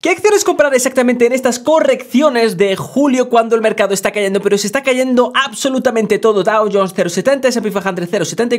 ¿Qué acciones comprar exactamente en estas correcciones de julio cuando el mercado está cayendo? Pero se está cayendo absolutamente todo. Dow Jones 0,70, S&P 500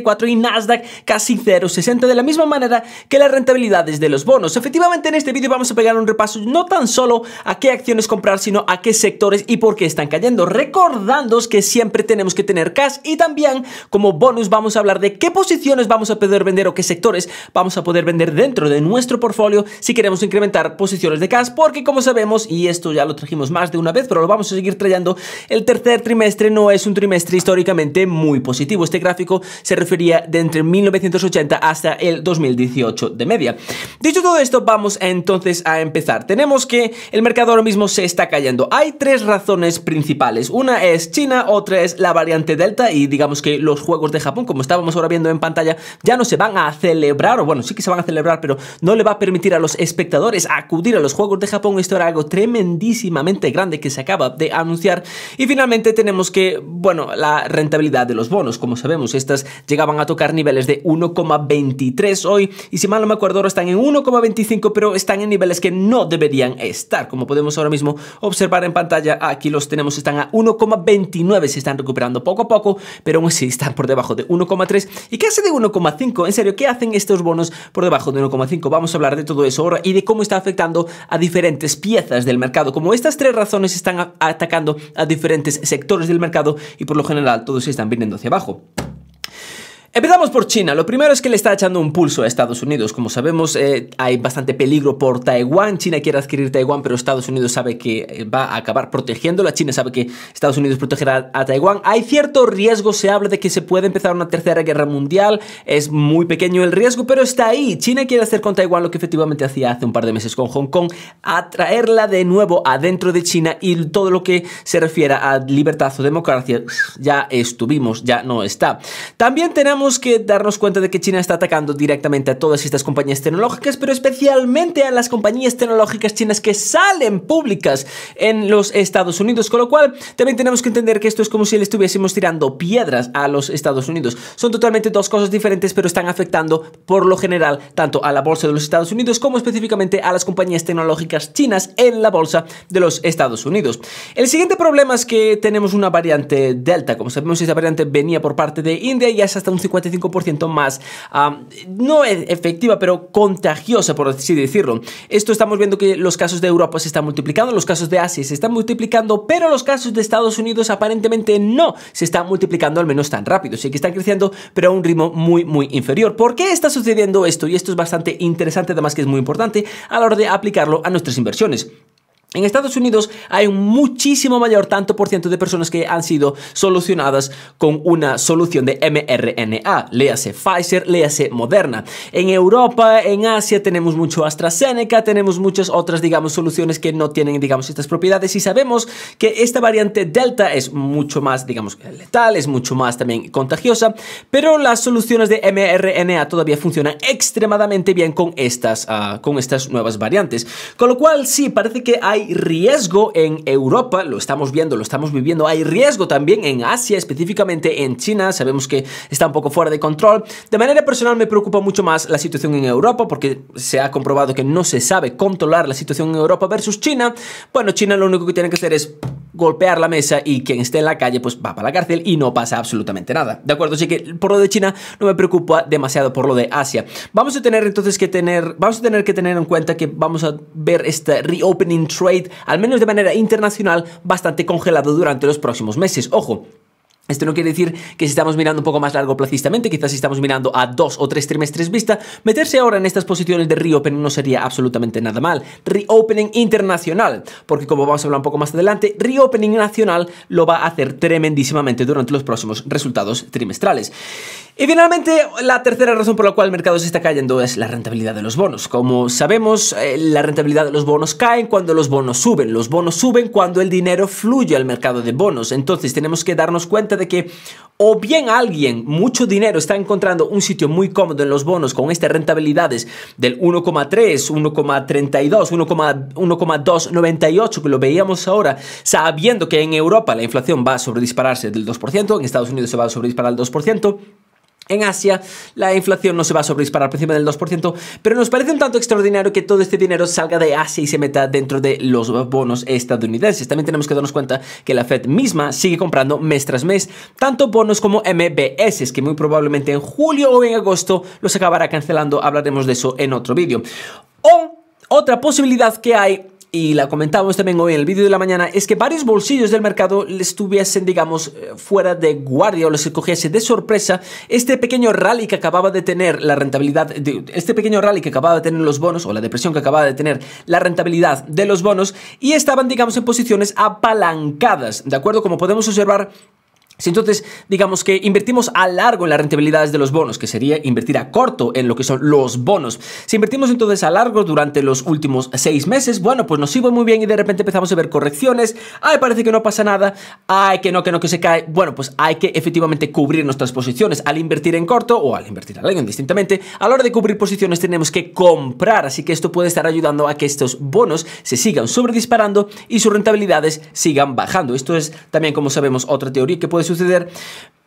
0,74 y Nasdaq casi 0,60 de la misma manera que las rentabilidades de los bonos. Efectivamente en este vídeo vamos a pegar un repaso no tan solo a qué acciones comprar sino a qué sectores y por qué están cayendo. Recordándoos que siempre tenemos que tener cash y también como bonus vamos a hablar de qué posiciones vamos a poder vender o qué sectores vamos a poder vender dentro de nuestro portfolio si queremos incrementar posiciones de porque como sabemos, y esto ya lo trajimos más de una vez, pero lo vamos a seguir trayendo, el tercer trimestre no es un trimestre históricamente muy positivo. Este gráfico se refería de entre 1980 hasta el 2018 de media. Dicho todo esto, vamos entonces a empezar. Tenemos que el mercado ahora mismo se está cayendo. Hay tres razones principales. Una es China, otra es la variante Delta y digamos que los juegos de Japón, como estábamos ahora viendo en pantalla, ya no se van a celebrar, o bueno, sí que se van a celebrar, pero no le va a permitir a los espectadores acudir a los juegos de Japón, esto era algo tremendísimamente grande que se acaba de anunciar. Y finalmente tenemos que, bueno, la rentabilidad de los bonos. Como sabemos, estas llegaban a tocar niveles de 1,23 hoy y si mal no me acuerdo ahora están en 1,25 pero están en niveles que no deberían estar. Como podemos ahora mismo observar en pantalla, aquí los tenemos, están a 1,29, se están recuperando poco a poco, pero aún así están por debajo de 1,3 y hace de 1,5. En serio, ¿qué hacen estos bonos por debajo de 1,5? Vamos a hablar de todo eso ahora y de cómo está afectando a diferentes piezas del mercado. Como estas tres razones están atacando a diferentes sectores del mercado y por lo general todos están viniendo hacia abajo. Empezamos por China. Lo primero es que le está echando un pulso a Estados Unidos. Como sabemos, eh, hay bastante peligro por Taiwán. China quiere adquirir Taiwán, pero Estados Unidos sabe que eh, va a acabar protegiéndola. China sabe que Estados Unidos protegerá a Taiwán. Hay cierto riesgo, se habla de que se puede empezar una tercera guerra mundial. Es muy pequeño el riesgo, pero está ahí. China quiere hacer con Taiwán lo que efectivamente hacía hace un par de meses con Hong Kong, atraerla de nuevo adentro de China y todo lo que se refiera a libertad o democracia, ya estuvimos, ya no está. También tenemos que darnos cuenta de que China está atacando directamente a todas estas compañías tecnológicas, pero especialmente a las compañías tecnológicas chinas que salen públicas en los Estados Unidos, con lo cual también tenemos que entender que esto es como si le estuviésemos tirando piedras a los Estados Unidos. Son totalmente dos cosas diferentes, pero están afectando por lo general tanto a la bolsa de los Estados Unidos como específicamente a las compañías tecnológicas chinas en la bolsa de los Estados Unidos. El siguiente problema es que tenemos una variante Delta. Como sabemos, esa variante venía por parte de India y es hasta un 55% más, no no e, efectiva, pero contagiosa, por así decirlo. Esto estamos viendo que los casos de Europa se están multiplicando, los casos de Asia se están multiplicando, pero los casos de Estados Unidos aparentemente no se están multiplicando al menos tan rápido. Sí que están creciendo, pero a un ritmo muy, muy inferior. ¿Por qué está sucediendo esto? Y esto es bastante interesante, además que es muy importante a la hora de aplicarlo a nuestras inversiones. En Estados Unidos hay un muchísimo mayor tanto por ciento de personas que han sido solucionadas con una solución de mRNA, léase Pfizer, léase Moderna. En Europa, en Asia tenemos mucho AstraZeneca, tenemos muchas otras, digamos, soluciones que no tienen, digamos, estas propiedades y sabemos que esta variante Delta es mucho más, digamos, letal, es mucho más también contagiosa, pero las soluciones de mRNA todavía funcionan extremadamente bien con estas, ah, con estas nuevas variantes. Con lo cual, sí, parece que hay hay riesgo en Europa, lo estamos viendo, lo estamos viviendo, hay riesgo también en Asia, específicamente en China, sabemos que está un poco fuera de control. De manera personal me preocupa mucho más la situación en Europa porque se ha comprobado que no se sabe controlar la situación en Europa versus China. Bueno, China lo único que tiene que hacer es golpear la mesa y quien esté en la calle pues va para la cárcel y no pasa absolutamente nada. ¿De acuerdo? Así que por lo de China no me preocupa demasiado por lo de Asia. Vamos a tener entonces que tener, vamos a tener que tener en cuenta que vamos a ver este reopening trade al menos de manera internacional, bastante congelado durante los próximos meses. Ojo, esto no quiere decir que si estamos mirando un poco más largo placistamente quizás si estamos mirando a dos o tres trimestres vista, meterse ahora en estas posiciones de reopening no sería absolutamente nada mal. Reopening internacional, porque como vamos a hablar un poco más adelante, reopening nacional lo va a hacer tremendísimamente durante los próximos resultados trimestrales. Y finalmente, la tercera razón por la cual el mercado se está cayendo es la rentabilidad de los bonos. Como sabemos, eh, la rentabilidad de los bonos cae cuando los bonos suben. Los bonos suben cuando el dinero fluye al mercado de bonos. Entonces tenemos que darnos cuenta de que o bien alguien, mucho dinero, está encontrando un sitio muy cómodo en los bonos con estas rentabilidades del 1,3, 1,32, 1,298 que lo veíamos ahora, sabiendo que en Europa la inflación va a sobredispararse del 2%, en Estados Unidos se va a sobredisparar el 2%. En Asia la inflación no se va a sobredisparar por encima del 2%, pero nos parece un tanto extraordinario que todo este dinero salga de Asia y se meta dentro de los bonos estadounidenses. También tenemos que darnos cuenta que la Fed misma sigue comprando mes tras mes tanto bonos como MBS, que muy probablemente en julio o en agosto los acabará cancelando. Hablaremos de eso en otro vídeo. O otra posibilidad que hay y la comentábamos también hoy en el vídeo de la mañana, es que varios bolsillos del mercado estuviesen, digamos, eh, fuera de guardia o les cogiese de sorpresa este pequeño rally que acababa de tener la rentabilidad, de, este pequeño rally que acababa de tener los bonos o la depresión que acababa de tener la rentabilidad de los bonos y estaban, digamos, en posiciones apalancadas, ¿de acuerdo? Como podemos observar, si entonces, digamos que invertimos a largo en las rentabilidades de los bonos, que sería invertir a corto en lo que son los bonos. Si invertimos entonces a largo durante los últimos seis meses, bueno, pues nos sirve muy bien y de repente empezamos a ver correcciones. Ay, parece que no pasa nada. Ay, que no, que no, que se cae. Bueno, pues hay que efectivamente cubrir nuestras posiciones. Al invertir en corto o al invertir a largo, indistintamente, a la hora de cubrir posiciones tenemos que comprar. Así que esto puede estar ayudando a que estos bonos se sigan sobredisparando y sus rentabilidades sigan bajando. Esto es también, como sabemos, otra teoría que puede suceder.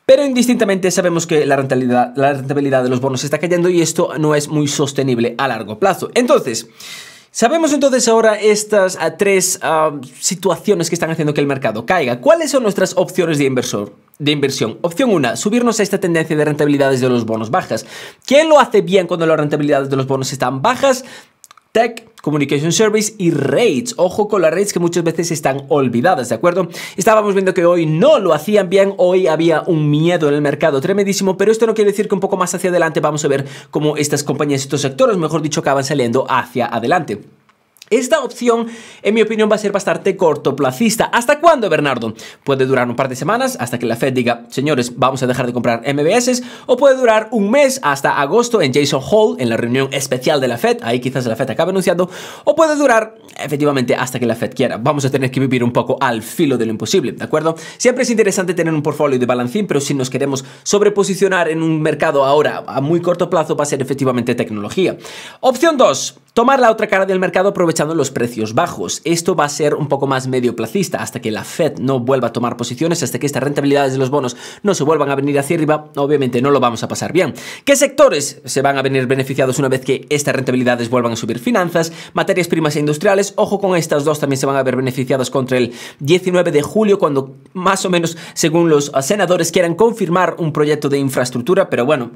Pero indistintamente sabemos que la rentabilidad, la rentabilidad de los bonos está cayendo y esto no es muy sostenible a largo plazo. Entonces, Sabemos entonces ahora estas ah, tres ah, situaciones que están haciendo que el mercado caiga. ¿Cuáles son nuestras opciones de inversor? De inversión. Opción 1, subirnos a esta tendencia de rentabilidades de los bonos bajas. ¿Quién lo hace bien cuando las rentabilidades de los bonos están bajas? Tech, Communication Service y Rates. Ojo con las Rates que muchas veces están olvidadas, ¿de acuerdo? Estábamos viendo que hoy no lo hacían bien, hoy había un miedo en el mercado tremendísimo, pero esto no quiere decir que un poco más hacia adelante vamos a ver cómo estas compañías, estos sectores, mejor dicho, acaban saliendo hacia adelante. Esta opción, en mi opinión, va a ser bastante cortoplacista. ¿Hasta cuándo, Bernardo? Puede durar un par de semanas hasta que la Fed diga, señores, vamos a dejar de comprar MBS, o puede durar un mes hasta agosto en Jason Hall, en la reunión especial de la Fed, ahí quizás la Fed acabe anunciando, o puede durar efectivamente hasta que la Fed quiera. Vamos a tener que vivir un poco al filo de lo imposible, ¿de acuerdo? Siempre es interesante tener un portfolio de balancín, pero si nos queremos sobreposicionar en un mercado ahora a muy corto plazo, va a ser efectivamente tecnología. Opción 2 Tomar la otra cara del mercado aprovechando los precios bajos. Esto va a ser un poco más medio placista hasta que la Fed no vuelva a tomar posiciones, hasta que estas rentabilidades de los bonos no se vuelvan a venir hacia arriba, obviamente no lo vamos a pasar bien. ¿Qué sectores se van a venir beneficiados una vez que estas rentabilidades vuelvan a subir? Finanzas, materias primas e industriales. Ojo con estas dos, también se van a ver beneficiados contra el 19 de julio, cuando más o menos, según los senadores, quieran confirmar un proyecto de infraestructura. Pero bueno,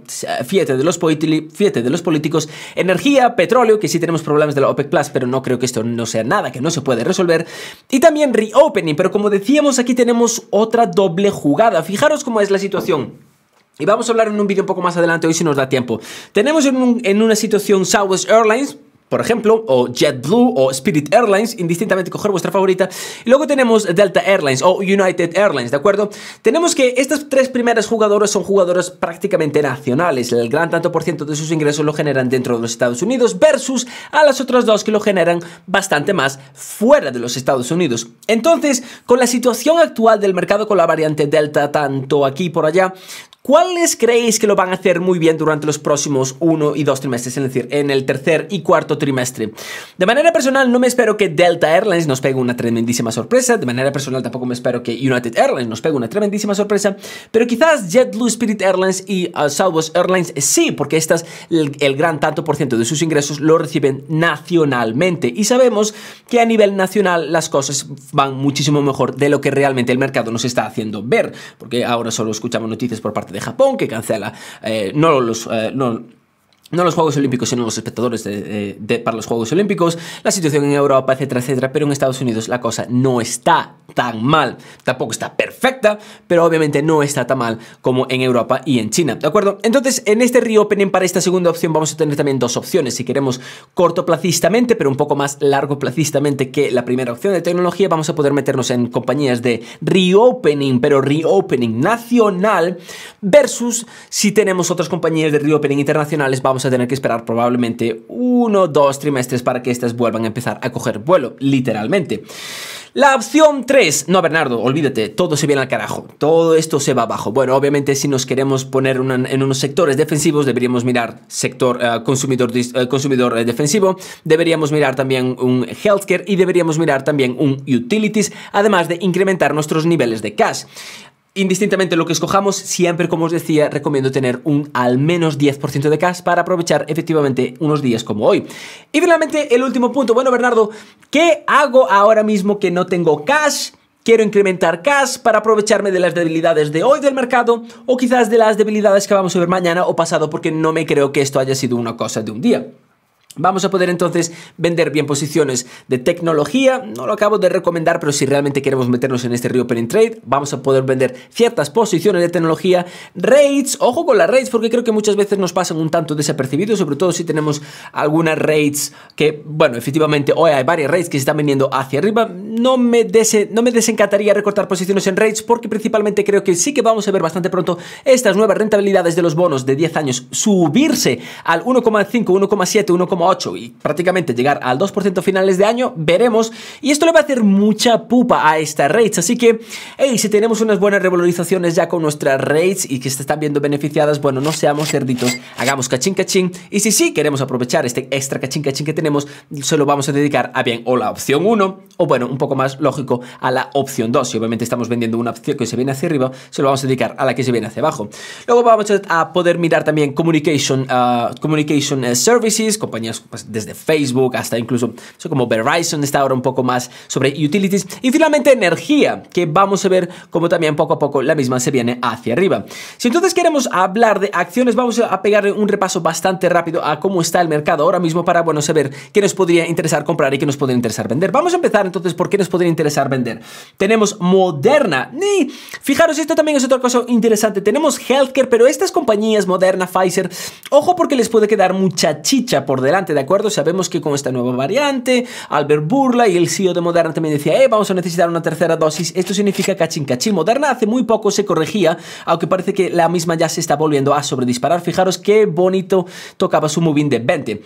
Fiete de los, de los políticos. Energía, petróleo, que sí tenemos problemas de la OPEC Plus, pero no creo que esto no sea nada que no se puede resolver. Y también reopening, pero como decíamos, aquí tenemos otra doble jugada. Fijaros cómo es la situación. Y vamos a hablar en un vídeo un poco más adelante hoy si nos da tiempo. Tenemos en, en una situación Southwest Airlines, por ejemplo, o JetBlue o Spirit Airlines, indistintamente coger vuestra favorita. Y luego tenemos Delta Airlines o United Airlines, ¿de acuerdo? Tenemos que estas tres primeras jugadoras son jugadores prácticamente nacionales. El gran tanto por ciento de sus ingresos lo generan dentro de los Estados Unidos versus a las otras dos que lo generan bastante más fuera de los Estados Unidos. Entonces, con la situación actual del mercado con la variante Delta tanto aquí por allá, ¿Cuáles creéis que lo van a hacer muy bien durante los próximos uno y dos trimestres? Es decir, en el tercer y cuarto trimestre. De manera personal, no me espero que Delta Airlines nos pegue una tremendísima sorpresa. De manera personal, tampoco me espero que United Airlines nos pegue una tremendísima sorpresa. Pero quizás JetBlue Spirit Airlines y uh, Southwest Airlines eh, sí, porque estas, el, el gran tanto por ciento de sus ingresos lo reciben nacionalmente. Y sabemos que a nivel nacional las cosas van muchísimo mejor de lo que realmente el mercado nos está haciendo ver. Porque ahora solo escuchamos noticias por parte de de Japón, que cancela eh, no, los, eh, no no los Juegos Olímpicos, sino los espectadores de, para los Juegos Olímpicos, la situación en Europa, etcétera, etcétera, pero en Estados Unidos la cosa no está tan mal, tampoco está perfecta, pero obviamente no está tan mal como en Europa y en China, ¿de acuerdo? Entonces, en este reopening para esta segunda opción vamos a tener también dos opciones, si queremos cortoplacistamente, pero un poco más largoplacistamente que la primera opción de tecnología, vamos a poder meternos en compañías de reopening, pero reopening nacional, versus si tenemos otras compañías de reopening internacionales, vamos vamos a tener que esperar probablemente uno o dos trimestres para que estas vuelvan a empezar a coger vuelo, literalmente. La opción 3, no Bernardo, olvídate, todo se viene al carajo, todo esto se va abajo. Bueno, obviamente si nos queremos poner en unos sectores defensivos, deberíamos mirar sector eh, consumidor, eh, consumidor eh, defensivo, deberíamos mirar también un healthcare y deberíamos mirar también un utilities, además de incrementar nuestros niveles de cash. Indistintamente lo que escojamos, siempre, como os decía, recomiendo tener un al menos 10% de cash para aprovechar efectivamente unos días como hoy. Y finalmente, el último punto. Bueno, Bernardo, ¿qué hago ahora mismo que no tengo cash? Quiero incrementar cash para aprovecharme de las debilidades de hoy del mercado o quizás de las debilidades que vamos a ver mañana o pasado porque no me creo que esto haya sido una cosa de un día. Vamos a poder entonces vender bien posiciones de tecnología, no lo acabo de recomendar, pero si realmente queremos meternos en este reopening trade, vamos a poder vender ciertas posiciones de tecnología, rates, ojo con las rates, porque creo que muchas veces nos pasan un tanto desapercibidos, sobre todo si tenemos algunas rates que, bueno, efectivamente hoy hay varias rates que se están vendiendo hacia arriba, no me, dese, no me desencantaría recortar posiciones en rates, porque principalmente creo que sí que vamos a ver bastante pronto estas nuevas rentabilidades de los bonos de 10 años subirse al 1,5, 1,7, 1,8, 8 y prácticamente llegar al 2% finales de año, veremos. Y esto le va a hacer mucha pupa a esta rates. Así que, hey, si tenemos unas buenas revalorizaciones ya con nuestras rates y que se están viendo beneficiadas, bueno, no seamos cerditos, hagamos cachín cachín. Y si sí queremos aprovechar este extra cachín cachín que tenemos, se lo vamos a dedicar a bien o la opción 1 o bueno, un poco más lógico a la opción 2. Si obviamente estamos vendiendo una opción que se viene hacia arriba, se lo vamos a dedicar a la que se viene hacia abajo. Luego vamos a poder mirar también Communication, ah, communication eh, Services, compañía pues, desde Facebook hasta incluso eso como Verizon está ahora un poco más sobre utilities. Y finalmente energía, que vamos a ver cómo también poco a poco la misma se viene hacia arriba. Si entonces queremos hablar de acciones, vamos a pegarle un repaso bastante rápido a cómo está el mercado ahora mismo para, bueno, saber qué nos podría interesar comprar y qué nos podría interesar vender. Vamos a empezar entonces por qué nos podría interesar vender. Tenemos Moderna. ni fijaros, esto también es otra cosa interesante. Tenemos Healthcare, pero estas compañías, Moderna, Pfizer, ojo porque les puede quedar mucha chicha por delante ¿de acuerdo? Sabemos que con esta nueva variante, Albert Burla y el CEO de Moderna también decía, eh, vamos a necesitar una tercera dosis. Esto significa cachín cachín. Moderna hace muy poco se corregía, aunque parece que la misma ya se está volviendo a sobredisparar. Fijaros qué bonito tocaba su moving de 20.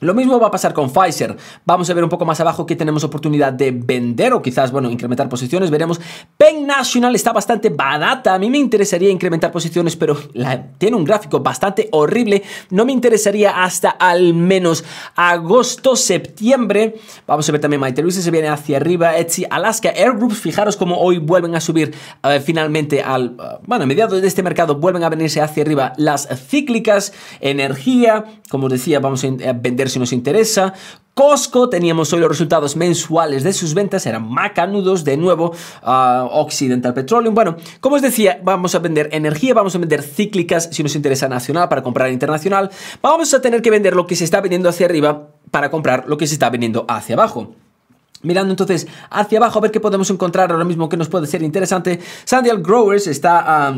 Lo mismo va a pasar con Pfizer. Vamos a ver un poco más abajo que tenemos oportunidad de vender o quizás, bueno, incrementar posiciones. Veremos. Penn National está bastante barata. A mí me interesaría incrementar posiciones, pero tiene un gráfico bastante horrible. No me interesaría hasta al menos agosto, septiembre. Vamos a ver también Luis, se viene hacia arriba. Etsy, Alaska Air Groups. Fijaros cómo hoy vuelven a subir eh, finalmente al, eh, bueno, a mediados de este mercado vuelven a venirse hacia arriba las cíclicas, energía. Como os decía, vamos a vender si nos interesa. Costco, teníamos hoy los resultados mensuales de sus ventas, eran macanudos, de nuevo ah, Occidental Petroleum. Bueno, como os decía, vamos a vender energía, vamos a vender cíclicas si nos interesa nacional para comprar internacional. Vamos a tener que vender lo que se está vendiendo hacia arriba para comprar lo que se está vendiendo hacia abajo. Mirando entonces hacia abajo a ver qué podemos encontrar ahora mismo que nos puede ser interesante. Sandial Growers está a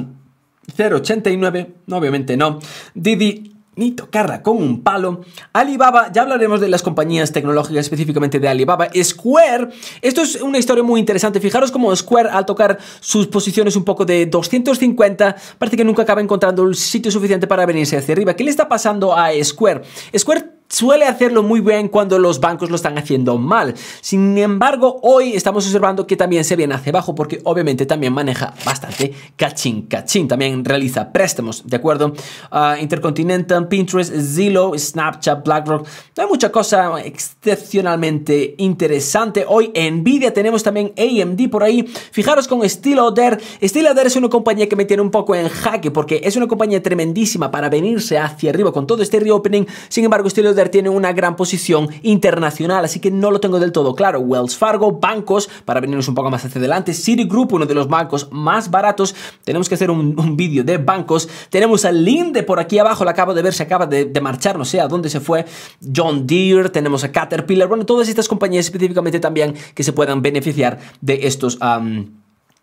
0,89, obviamente no. Didi ni tocarla con un palo. Alibaba, ya hablaremos de las compañías tecnológicas, específicamente de Alibaba. Square, esto es una historia muy interesante. Fijaros como Square, al tocar sus posiciones un poco de 250, parece que nunca acaba encontrando el sitio suficiente para venirse hacia arriba. ¿Qué le está pasando a Square? Square suele hacerlo muy bien cuando los bancos lo están haciendo mal. Sin embargo, hoy estamos observando que también se viene hacia abajo porque obviamente también maneja bastante cachín, cachín. También realiza préstamos, ¿de acuerdo? Ah, Intercontinental, Pinterest, Zillow, Snapchat, BlackRock. Hay mucha cosa excepcionalmente interesante. Hoy Nvidia tenemos también AMD por ahí. Fijaros con SteelOder. SteelOder es una compañía que me tiene un poco en jaque porque es una compañía tremendísima para venirse hacia arriba con todo este reopening. Sin embargo, SteelOder tiene una gran posición internacional, así que no lo tengo del todo claro. Wells Fargo, bancos, para venirnos un poco más hacia adelante, Citigroup, uno de los bancos más baratos, tenemos que hacer un, vídeo de bancos, tenemos a Linde por aquí abajo, lo acabo de ver, se acaba de, marchar, no sé a dónde se fue, John Deere, tenemos a Caterpillar, bueno, todas estas compañías específicamente también que se puedan beneficiar de estos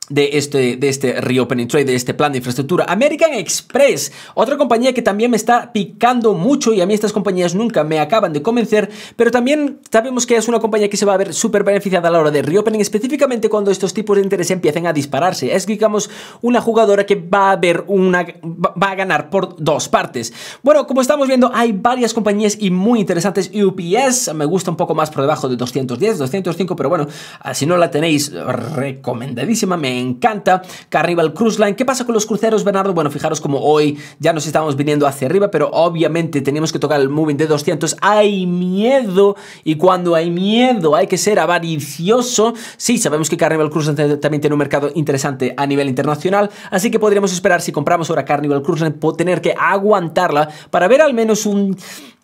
de este, de este reopening Trade, de este plan de infraestructura. American Express, otra compañía que también me está picando mucho y a mí estas compañías nunca me acaban de convencer, pero también sabemos que es una compañía que se va a ver súper beneficiada a la hora de reopening, específicamente cuando estos tipos de interés empiecen a dispararse. Es, digamos, una jugadora que va a ver una, va a ganar por dos partes. Bueno, como estamos viendo, hay varias compañías y muy interesantes. UPS, me gusta un poco más por debajo de 210, 205, pero bueno, ah, si no la tenéis recomendadísima, me encanta. Carnival Cruise Line. ¿Qué pasa con los cruceros, Bernardo? Bueno, fijaros como hoy ya nos estamos viniendo hacia arriba, pero obviamente teníamos que tocar el moving de 200. Hay miedo y cuando hay miedo hay que ser avaricioso. Sí, sabemos que Carnival Cruise Line también tiene un mercado interesante a nivel internacional, así que podríamos esperar si compramos ahora Carnival Cruise Line tener que aguantarla para ver al menos un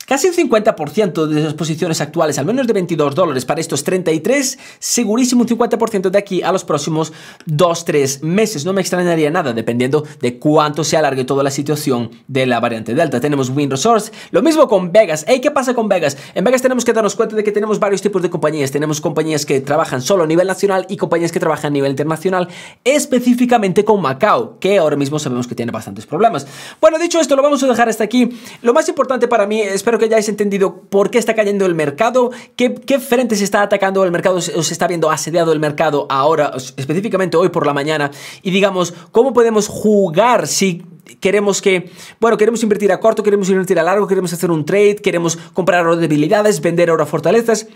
Casi un 50% de las posiciones actuales, al menos de 22 dólares para estos 33, segurísimo un 50% de aquí a los próximos 2-3 meses. No me extrañaría nada, dependiendo de cuánto se alargue toda la situación de la variante Delta. Tenemos Wind Resource, lo mismo con Vegas. Hey, ¿Qué pasa con Vegas? En Vegas tenemos que darnos cuenta de que tenemos varios tipos de compañías. Tenemos compañías que trabajan solo a nivel nacional y compañías que trabajan a nivel internacional, específicamente con Macao, que ahora mismo sabemos que tiene bastantes problemas. Bueno, dicho esto, lo vamos a dejar hasta aquí. Lo más importante para mí, es espero que hayáis entendido por qué está cayendo el mercado, qué, qué frente se está atacando el mercado, se está viendo asediado el mercado ahora, específicamente hoy por la mañana, y digamos, cómo podemos jugar si queremos que, bueno, queremos invertir a corto, queremos invertir a largo, queremos hacer un trade, queremos comprar ahora debilidades, vender ahora fortalezas.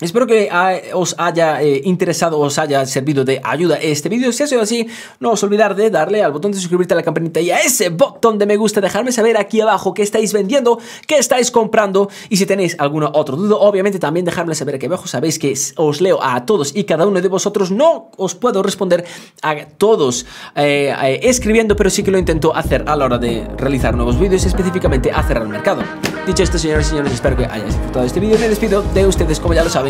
Espero que os haya eh, interesado, os haya servido de ayuda este vídeo. Si ha sido así, no os olvidar de darle al botón de suscribirte a la campanita y a ese botón de me gusta, dejarme saber aquí abajo qué estáis vendiendo, qué estáis comprando y si tenéis alguna otro duda, obviamente también dejarme saber aquí abajo. Sabéis que os leo a todos y cada uno de vosotros. No os puedo responder a todos eh, eh, escribiendo, pero sí que lo intento hacer a la hora de realizar nuevos vídeos, específicamente a cerrar el mercado. Dicho esto, señores y señores, espero que hayáis disfrutado este vídeo. Me despido de ustedes, como ya lo saben